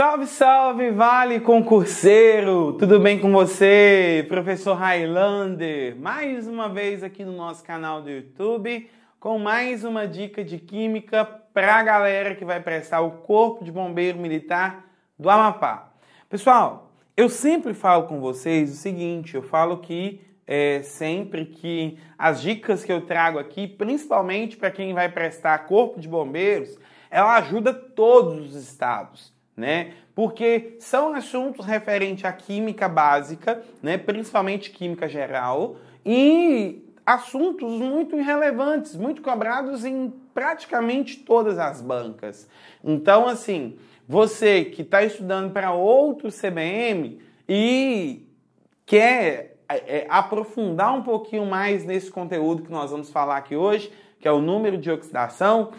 Salve, salve, vale concurseiro! Tudo bem com você? Professor Highlander, mais uma vez aqui no nosso canal do YouTube com mais uma dica de química para a galera que vai prestar o Corpo de Bombeiro Militar do Amapá. Pessoal, eu sempre falo com vocês o seguinte: eu falo que é, sempre que as dicas que eu trago aqui, principalmente para quem vai prestar Corpo de Bombeiros, ela ajuda todos os estados né? Porque são assuntos referentes à química básica, né? principalmente química geral, e assuntos muito irrelevantes, muito cobrados em praticamente todas as bancas. Então, assim, você que está estudando para outro CBM e quer é, é, aprofundar um pouquinho mais nesse conteúdo que nós vamos falar aqui hoje, que é o número de oxidação,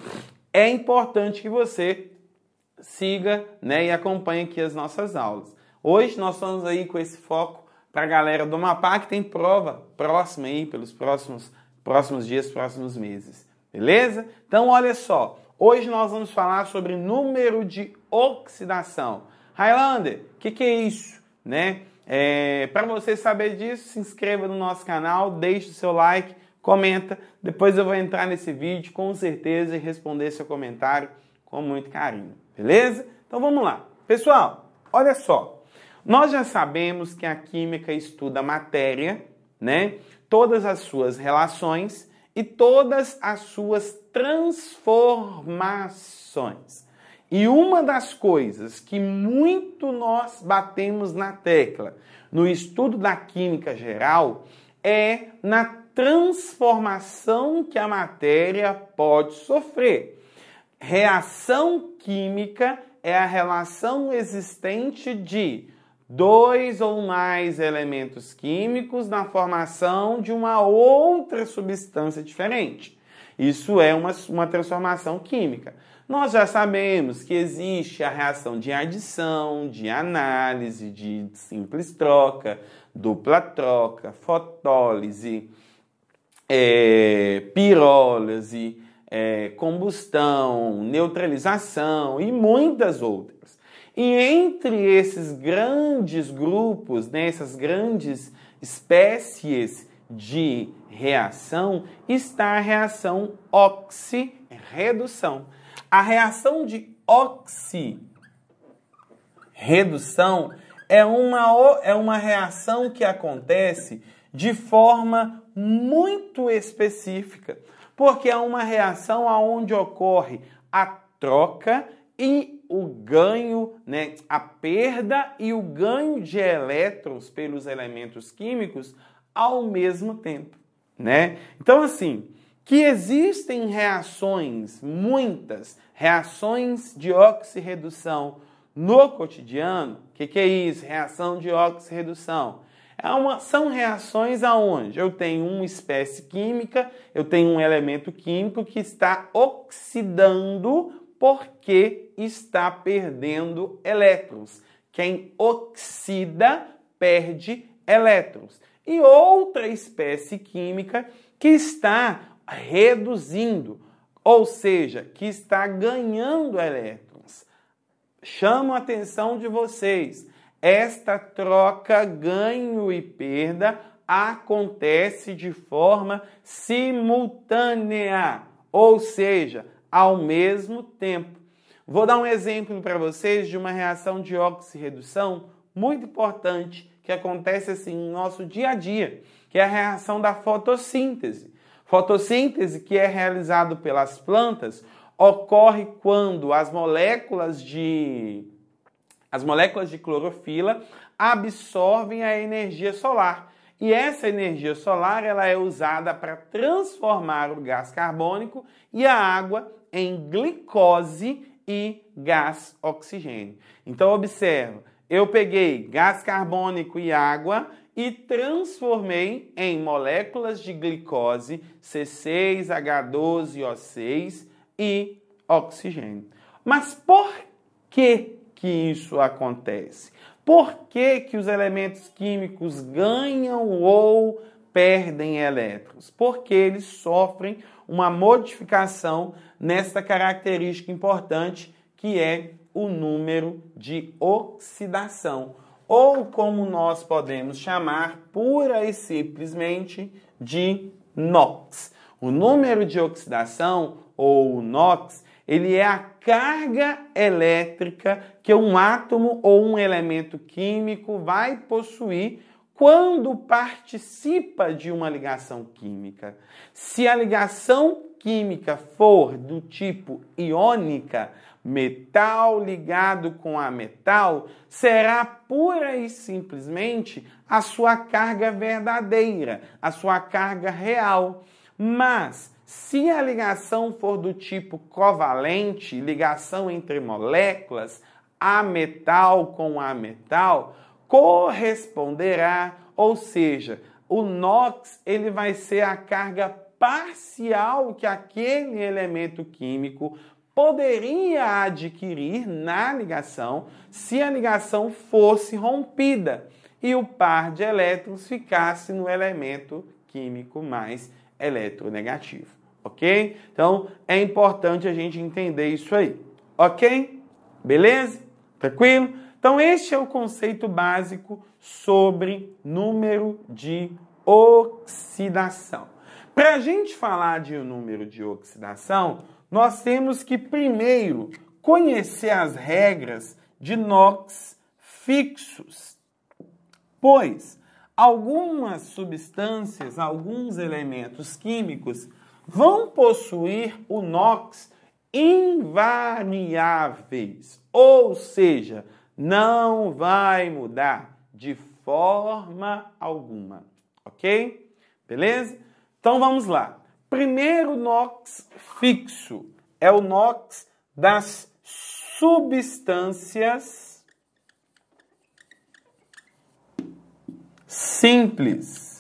é importante que você siga né, e acompanhe aqui as nossas aulas. Hoje nós estamos aí com esse foco para a galera do Mapa que tem prova próxima aí pelos próximos, próximos dias, próximos meses. Beleza? Então olha só, hoje nós vamos falar sobre número de oxidação. Highlander, o que, que é isso? Né? É, para você saber disso, se inscreva no nosso canal, deixe o seu like, comenta. Depois eu vou entrar nesse vídeo com certeza e responder seu comentário com muito carinho. Beleza? Então vamos lá. Pessoal, olha só. Nós já sabemos que a química estuda a matéria, né? Todas as suas relações e todas as suas transformações. E uma das coisas que muito nós batemos na tecla no estudo da química geral é na transformação que a matéria pode sofrer. Reação química é a relação existente de dois ou mais elementos químicos na formação de uma outra substância diferente. Isso é uma, uma transformação química. Nós já sabemos que existe a reação de adição, de análise, de simples troca, dupla troca, fotólise, é, pirólise é, combustão, neutralização e muitas outras. E entre esses grandes grupos, né, essas grandes espécies de reação, está a reação oxirredução. A reação de oxirredução é uma, é uma reação que acontece de forma muito específica porque é uma reação aonde ocorre a troca e o ganho, né, a perda e o ganho de elétrons pelos elementos químicos ao mesmo tempo, né? Então assim, que existem reações, muitas reações de oxirredução no cotidiano. O que, que, é isso? Reação de oxirredução é uma, são reações aonde eu tenho uma espécie química, eu tenho um elemento químico que está oxidando porque está perdendo elétrons. Quem oxida perde elétrons. E outra espécie química que está reduzindo, ou seja, que está ganhando elétrons. Chamo a atenção de vocês esta troca ganho e perda acontece de forma simultânea, ou seja, ao mesmo tempo. Vou dar um exemplo para vocês de uma reação de oxirredução muito importante que acontece assim no nosso dia a dia, que é a reação da fotossíntese. Fotossíntese que é realizado pelas plantas ocorre quando as moléculas de as moléculas de clorofila absorvem a energia solar. E essa energia solar ela é usada para transformar o gás carbônico e a água em glicose e gás oxigênio. Então observa, eu peguei gás carbônico e água e transformei em moléculas de glicose C6H12O6 e oxigênio. Mas por que que isso acontece? Por que, que os elementos químicos ganham ou perdem elétrons? Porque eles sofrem uma modificação nesta característica importante que é o número de oxidação, ou como nós podemos chamar pura e simplesmente de NOx. O número de oxidação ou NOx, ele é a carga elétrica que um átomo ou um elemento químico vai possuir quando participa de uma ligação química. Se a ligação química for do tipo iônica, metal ligado com a metal, será pura e simplesmente a sua carga verdadeira, a sua carga real. Mas se a ligação for do tipo covalente, ligação entre moléculas, a metal com a metal, corresponderá, ou seja, o NOx ele vai ser a carga parcial que aquele elemento químico poderia adquirir na ligação se a ligação fosse rompida e o par de elétrons ficasse no elemento químico mais eletronegativo ok? Então é importante a gente entender isso aí, ok? Beleza? Tranquilo? Então, este é o conceito básico sobre número de oxidação. Para a gente falar de um número de oxidação, nós temos que primeiro conhecer as regras de NOx fixos, pois algumas substâncias, alguns elementos químicos vão possuir o NOx invariáveis, ou seja, não vai mudar de forma alguma, ok? Beleza? Então vamos lá. Primeiro NOx fixo é o NOx das substâncias simples.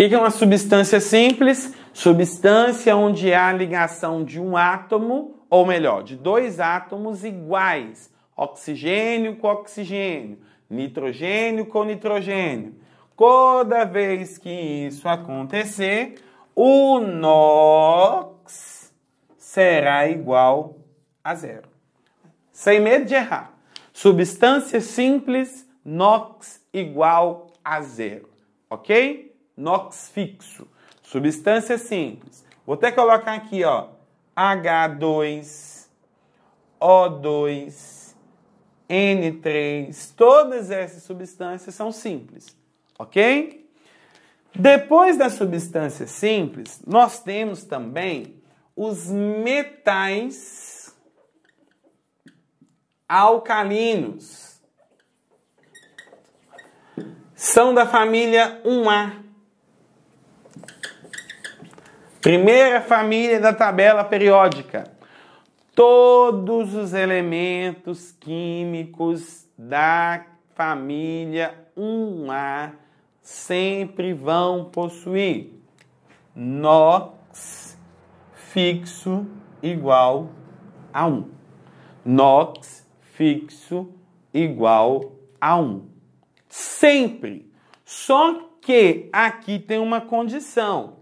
que, que é uma substância simples? Substância onde há ligação de um átomo, ou melhor, de dois átomos iguais, oxigênio com oxigênio, nitrogênio com nitrogênio. Toda vez que isso acontecer, o NOx será igual a zero. Sem medo de errar. Substância simples, NOx igual a zero. Ok? NOx fixo. Substância simples. Vou até colocar aqui, ó, H2, O2, N3. Todas essas substâncias são simples, ok? Depois das substâncias simples, nós temos também os metais alcalinos. São da família 1A. Primeira família da tabela periódica. Todos os elementos químicos da família 1A sempre vão possuir NOx fixo igual a 1. NOx fixo igual a 1. Sempre. Só que aqui tem uma condição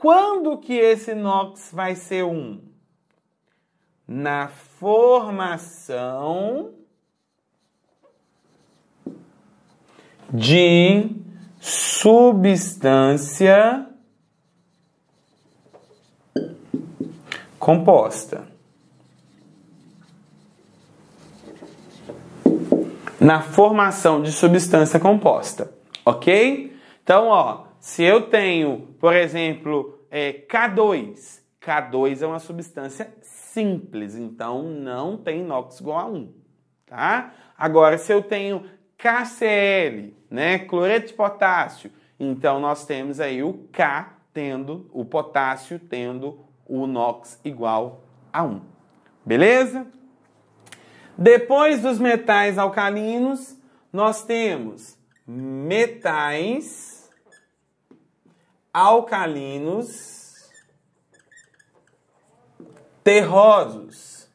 quando que esse NOX vai ser um Na formação de substância composta. Na formação de substância composta, ok? Então, ó, se eu tenho por exemplo, é, K2. K2 é uma substância simples, então não tem NOx igual a 1, tá? Agora, se eu tenho KCl, né, cloreto de potássio, então nós temos aí o K tendo, o potássio tendo o NOx igual a 1, beleza? Depois dos metais alcalinos, nós temos metais alcalinos, terrosos.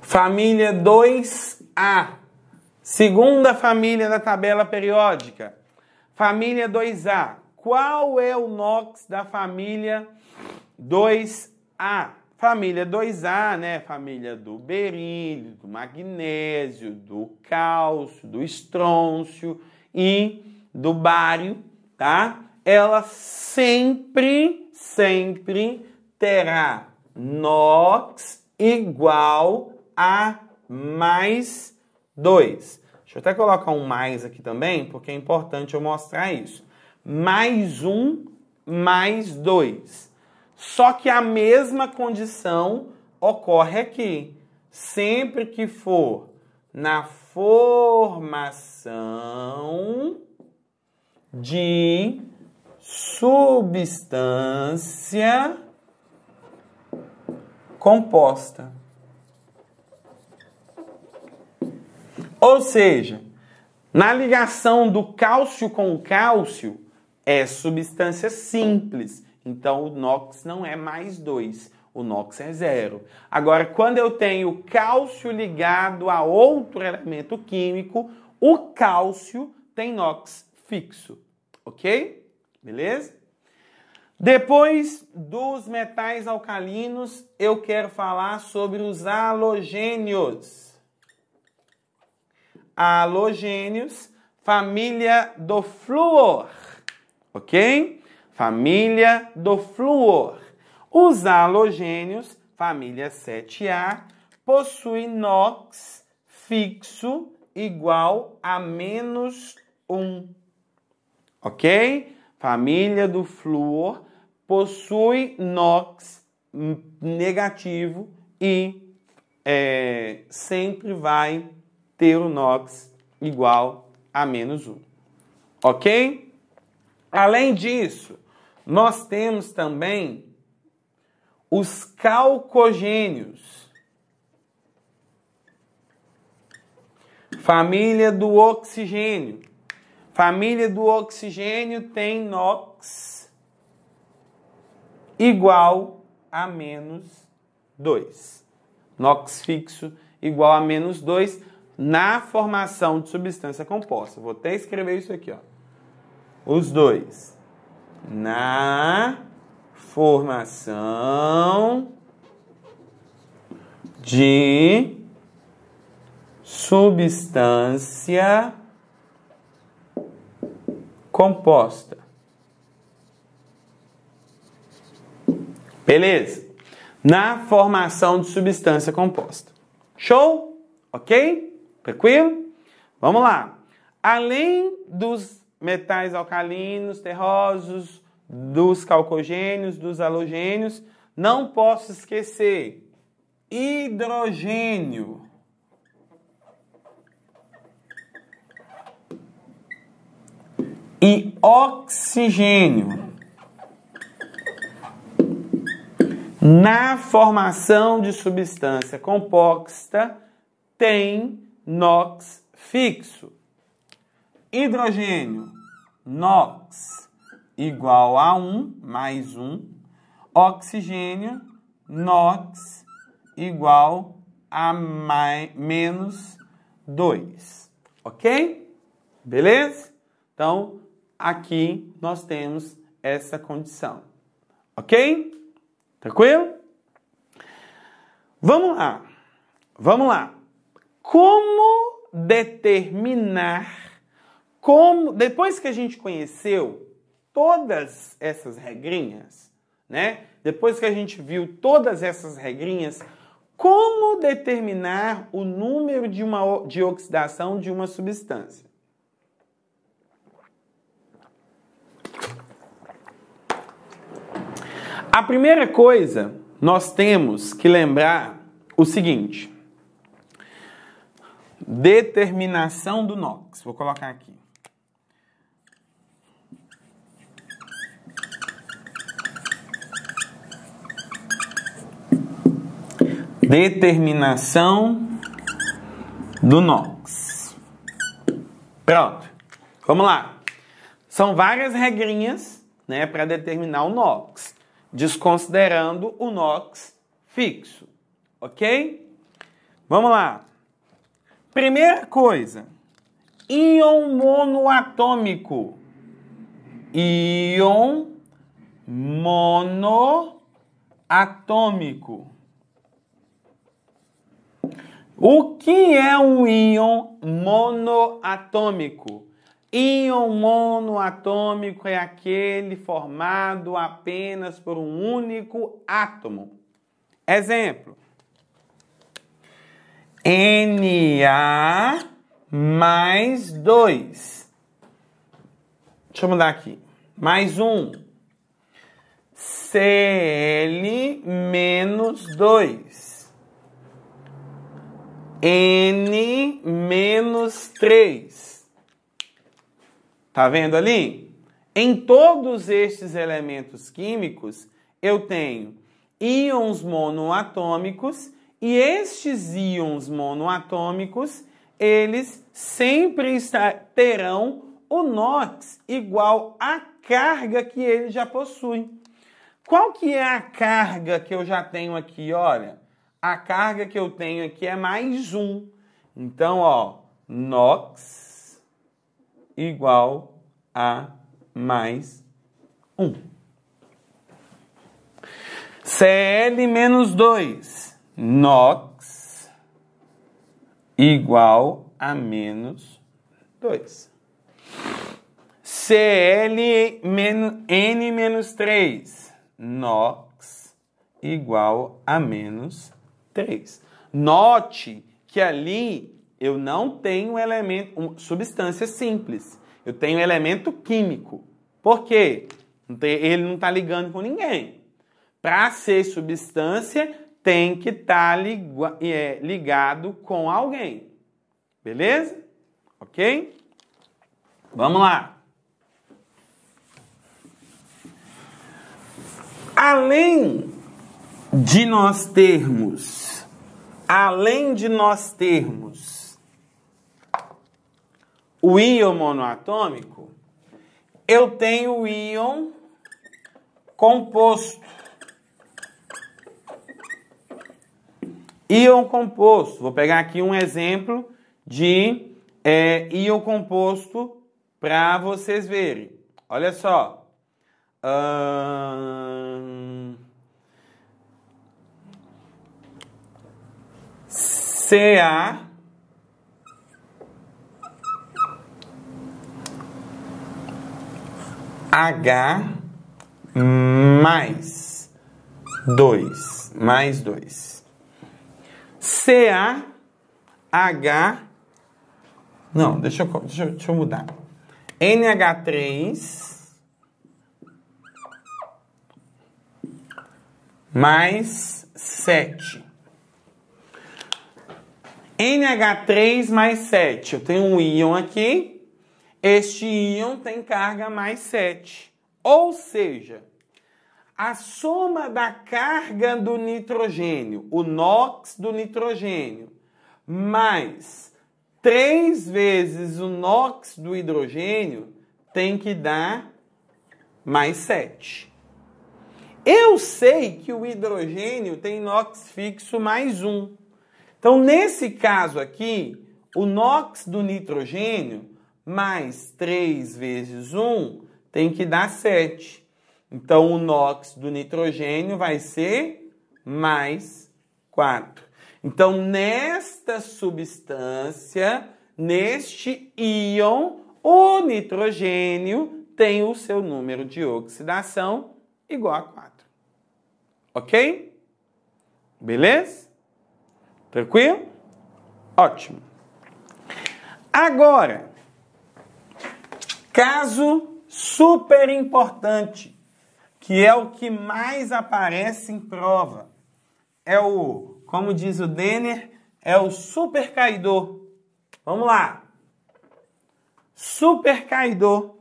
Família 2A, segunda família da tabela periódica. Família 2A. Qual é o NOx da família 2A? Família 2A, né? Família do berílio, do magnésio, do cálcio, do estrôncio e do bário, tá? Ela sempre, sempre terá nox igual a mais 2. Deixa eu até colocar um mais aqui também, porque é importante eu mostrar isso. Mais 1, um, mais 2. Só que a mesma condição ocorre aqui. Sempre que for na formação de substância composta. Ou seja, na ligação do cálcio com o cálcio é substância simples. Então o NOx não é mais 2, o NOx é zero. Agora, quando eu tenho cálcio ligado a outro elemento químico, o cálcio tem NOx fixo ok? Beleza? Depois dos metais alcalinos, eu quero falar sobre os halogênios. Halogênios, família do flúor, ok? Família do flúor. Os halogênios, família 7A, possuem NOx fixo igual a menos 1 ok? Família do flúor possui NOx negativo e é, sempre vai ter o NOx igual a menos 1, ok? Além disso, nós temos também os calcogênios. Família do oxigênio Família do oxigênio tem NOx igual a menos 2. NOx fixo igual a menos 2 na formação de substância composta. Vou até escrever isso aqui, ó. Os dois. Na formação de substância composta. Beleza? Na formação de substância composta. Show? Ok? Tranquilo? Vamos lá. Além dos metais alcalinos, terrosos, dos calcogênios, dos halogênios, não posso esquecer hidrogênio. e oxigênio na formação de substância composta tem NOx fixo. Hidrogênio, NOx igual a 1 mais 1. Oxigênio, NOx igual a mais, menos 2. Ok? Beleza? Então, aqui nós temos essa condição. Ok? Tranquilo? Vamos lá. Vamos lá. Como determinar como depois que a gente conheceu todas essas regrinhas, né? Depois que a gente viu todas essas regrinhas, como determinar o número de uma de oxidação de uma substância? A primeira coisa, nós temos que lembrar o seguinte: determinação do NOx. Vou colocar aqui. Determinação do NOx. Pronto. Vamos lá. São várias regrinhas, né, para determinar o NOx desconsiderando o NOx fixo, ok? Vamos lá. Primeira coisa, íon monoatômico. Íon monoatômico. O que é um íon monoatômico? Íon monoatômico é aquele formado apenas por um único átomo. Exemplo: Na mais 2. Deixa eu mudar aqui. Mais Um. Cl menos 2. N menos 3. Tá vendo ali? Em todos estes elementos químicos, eu tenho íons monoatômicos e estes íons monoatômicos, eles sempre terão o NOx igual à carga que ele já possui. Qual que é a carga que eu já tenho aqui? Olha, a carga que eu tenho aqui é mais um. Então, ó, NOx igual a mais 1. Cl menos 2, NOx igual a menos 2. Cl menos N menos 3, NOx igual a menos 3. Note que ali eu não tenho elemento, um, substância simples. Eu tenho elemento químico. Por quê? Ele não está ligando com ninguém. Para ser substância, tem que estar tá é, ligado com alguém. Beleza? Ok? Vamos lá. Além de nós termos, além de nós termos o íon monoatômico, eu tenho o íon composto. Íon composto. Vou pegar aqui um exemplo de é, íon composto para vocês verem. Olha só. Hum... CA H mais 2, mais 2. CA H Não, deixa eu, deixa deixa eu mudar. NH3 mais 7. NH3 mais 7. Eu tenho um íon aqui este íon tem carga mais 7. Ou seja, a soma da carga do nitrogênio, o NOx do nitrogênio, mais 3 vezes o NOx do hidrogênio tem que dar mais 7. Eu sei que o hidrogênio tem NOx fixo mais 1. Então, nesse caso aqui, o NOx do nitrogênio mais 3 vezes 1 tem que dar 7. Então, o NOx do nitrogênio vai ser mais 4. Então, nesta substância, neste íon, o nitrogênio tem o seu número de oxidação igual a 4. Ok? Beleza? Tranquilo? Ótimo. Agora, caso super importante, que é o que mais aparece em prova. É o, como diz o Denner, é o super caidor. Vamos lá. Super caidor,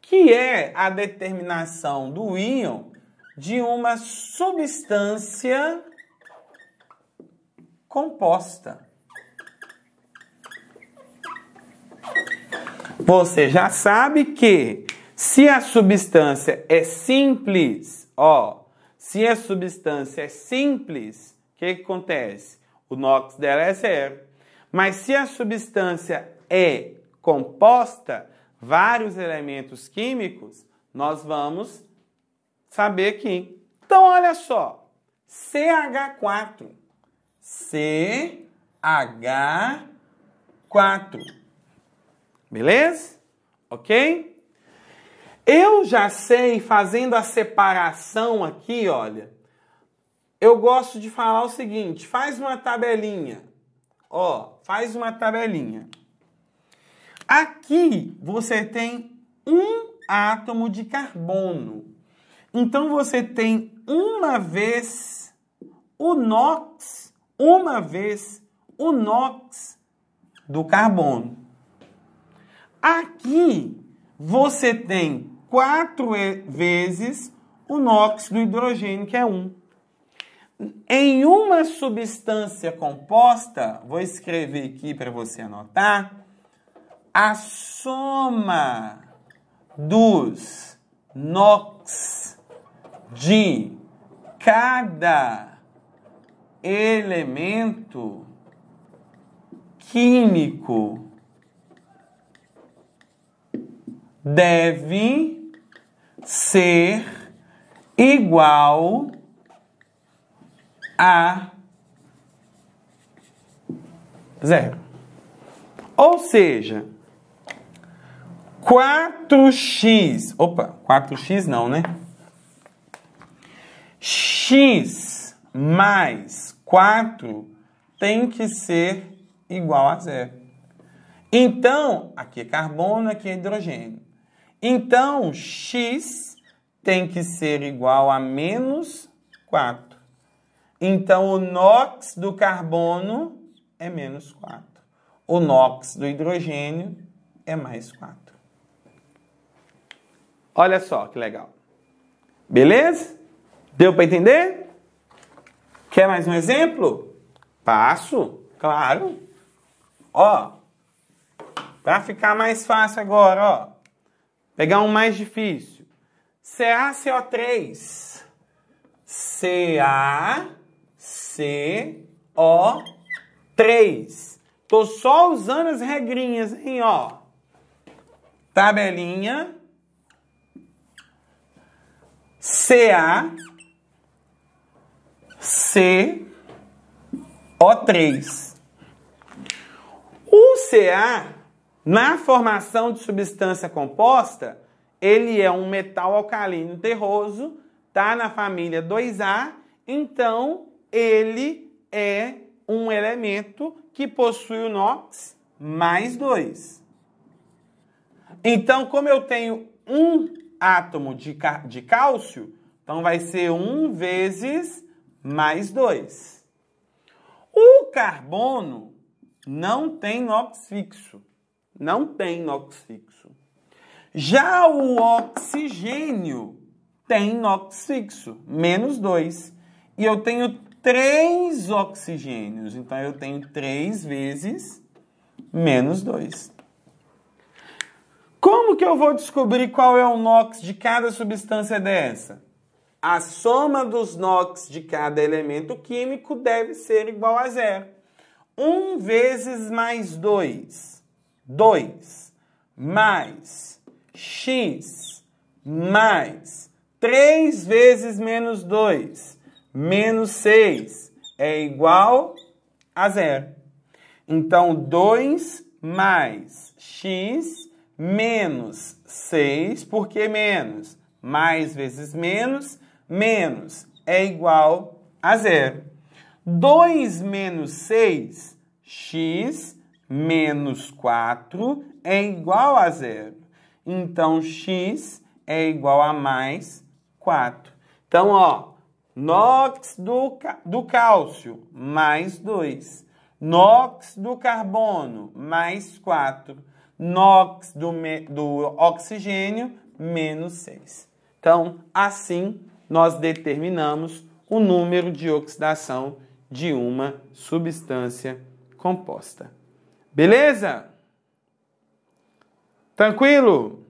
que é a determinação do íon de uma substância composta. Você já sabe que se a substância é simples, ó, se a substância é simples, o que, que acontece? O NOx dela é zero. Mas se a substância é composta, vários elementos químicos, nós vamos saber aqui. Então, olha só. CH4. CH4. Beleza? Ok? Eu já sei, fazendo a separação aqui, olha, eu gosto de falar o seguinte: faz uma tabelinha. Ó, faz uma tabelinha. Aqui você tem um átomo de carbono. Então você tem uma vez o NOx, uma vez o NOx do carbono. Aqui você tem quatro vezes o NOx do hidrogênio, que é 1. Em uma substância composta, vou escrever aqui para você anotar, a soma dos NOx de cada elemento químico deve ser igual a zero. Ou seja, 4x, opa, 4x não, né? x mais 4 tem que ser igual a zero. Então, aqui é carbono, aqui é hidrogênio. Então, x tem que ser igual a menos 4. Então, o NOx do carbono é menos 4. O NOx do hidrogênio é mais 4. Olha só que legal. Beleza? Deu para entender? Quer mais um exemplo? Passo, claro. Ó, para ficar mais fácil agora, ó. Pegar um mais difícil. CaCO3. CaCO3. Tô só usando as regrinhas, hein, ó. Tabelinha. Ca C O3. O Ca na formação de substância composta, ele é um metal alcalino terroso, tá na família 2A, então ele é um elemento que possui o NOx mais 2. Então, como eu tenho um átomo de, de cálcio, então vai ser 1 vezes mais 2. O carbono não tem NOx fixo não tem NOx fixo. Já o oxigênio tem NOx fixo, menos 2. E eu tenho 3 oxigênios, então eu tenho 3 vezes menos 2. Como que eu vou descobrir qual é o NOx de cada substância dessa? A soma dos NOx de cada elemento químico deve ser igual a zero. 1 um vezes mais 2 2 mais x mais 3 vezes menos 2 menos 6 é igual a zero. Então, 2 mais x menos 6, por que menos? Mais vezes menos, menos é igual a zero. 2 menos 6, x menos 4 é igual a zero. Então, x é igual a mais 4. Então, ó, NOx do, do cálcio, mais 2. NOx do carbono, mais 4. NOx do, do oxigênio, menos 6. Então, assim, nós determinamos o número de oxidação de uma substância composta. Beleza? Tranquilo?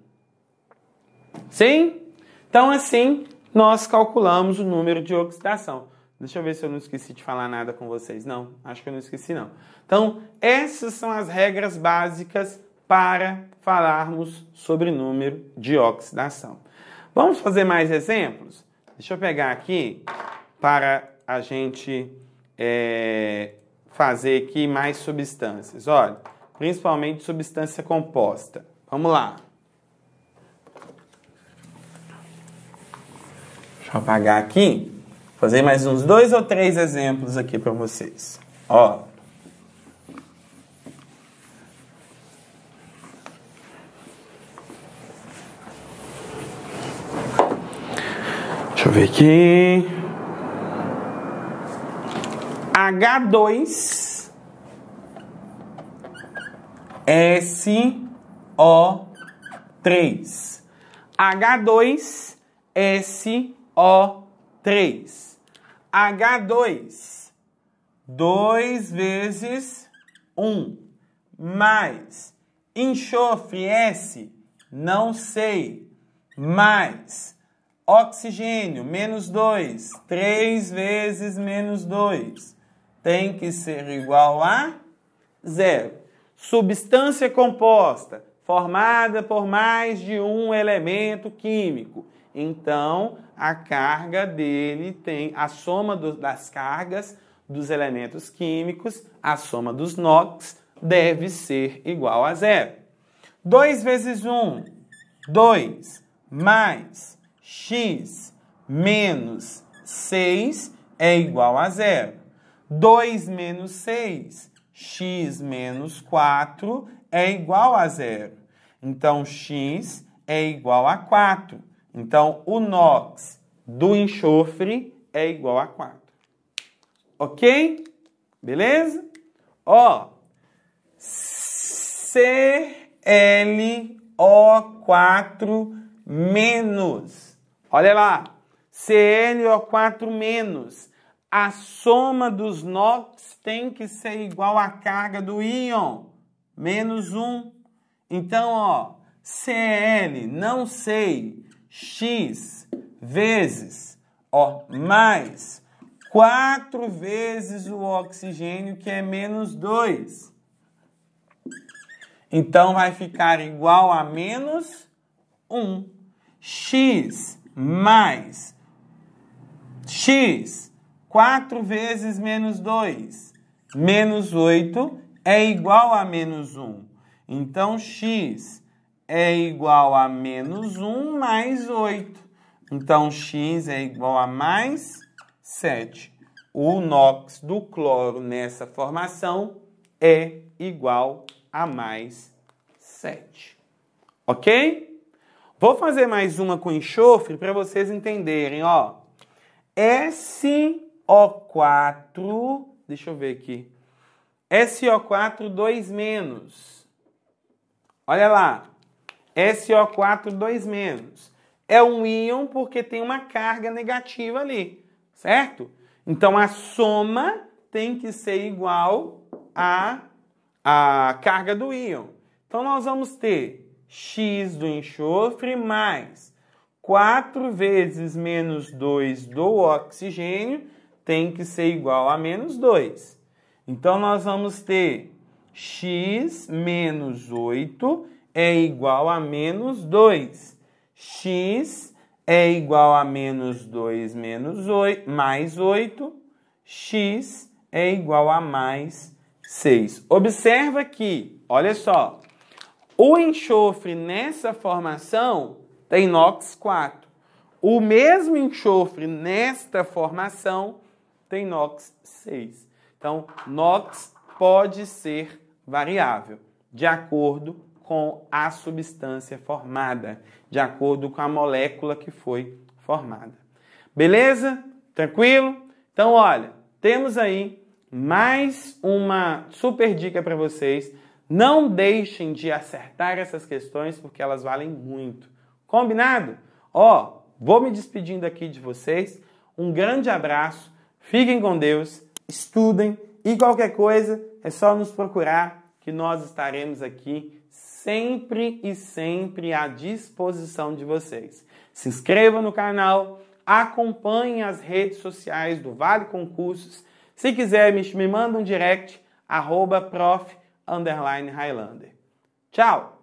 Sim? Então, assim, nós calculamos o número de oxidação. Deixa eu ver se eu não esqueci de falar nada com vocês. Não, acho que eu não esqueci, não. Então, essas são as regras básicas para falarmos sobre número de oxidação. Vamos fazer mais exemplos? Deixa eu pegar aqui para a gente é, fazer aqui mais substâncias. Olha, principalmente substância composta. Vamos lá. Deixa eu apagar aqui. Fazer mais uns dois ou três exemplos aqui para vocês. Ó. Deixa eu ver aqui. H2 SO3. H2 SO3. H2 2 vezes 1 mais enxofre S não sei mais oxigênio menos 2 3 vezes menos 2 tem que ser igual a zero. Substância composta formada por mais de um elemento químico. Então, a carga dele tem a soma do, das cargas dos elementos químicos, a soma dos NOx, deve ser igual a zero. 2 vezes 1, um, 2, mais x menos 6 é igual a zero. 2 menos 6, x menos 4 é igual a zero. Então, x é igual a 4. Então, o NOx do enxofre é igual a 4. Ok? Beleza? Ó, ClO4 menos. Olha lá, ClO4 menos a soma dos NOx tem que ser igual à carga do íon, menos 1. Então, ó, CL, não sei, X vezes, ó, mais 4 vezes o oxigênio, que é menos 2. Então, vai ficar igual a menos 1. X mais X 4 vezes menos 2, menos 8 é igual a menos 1. Então, x é igual a menos 1 mais 8. Então, x é igual a mais 7. O NOx do cloro nessa formação é igual a mais 7. Ok? Vou fazer mais uma com enxofre para vocês entenderem, ó. É S o4, deixa eu ver aqui. SO4 2 menos. Olha lá. SO4 2 menos. É um íon porque tem uma carga negativa ali, certo? Então a soma tem que ser igual a a carga do íon. Então nós vamos ter x do enxofre mais 4 vezes menos 2 do oxigênio tem que ser igual a menos 2. Então, nós vamos ter x menos 8 é igual a menos 2. x é igual a menos 2 menos 8, mais 8. x é igual a mais 6. Observa que, olha só, o enxofre nessa formação tem NOx 4. O mesmo enxofre nesta formação tem NOx 6. Então, NOx pode ser variável de acordo com a substância formada, de acordo com a molécula que foi formada. Beleza? Tranquilo? Então, olha, temos aí mais uma super dica para vocês. Não deixem de acertar essas questões porque elas valem muito. Combinado? Ó, vou me despedindo aqui de vocês. Um grande abraço. Fiquem com Deus, estudem e qualquer coisa é só nos procurar que nós estaremos aqui sempre e sempre à disposição de vocês. Se inscreva no canal, acompanhe as redes sociais do Vale Concursos. Se quiser, me, me manda um direct, arroba prof, Tchau!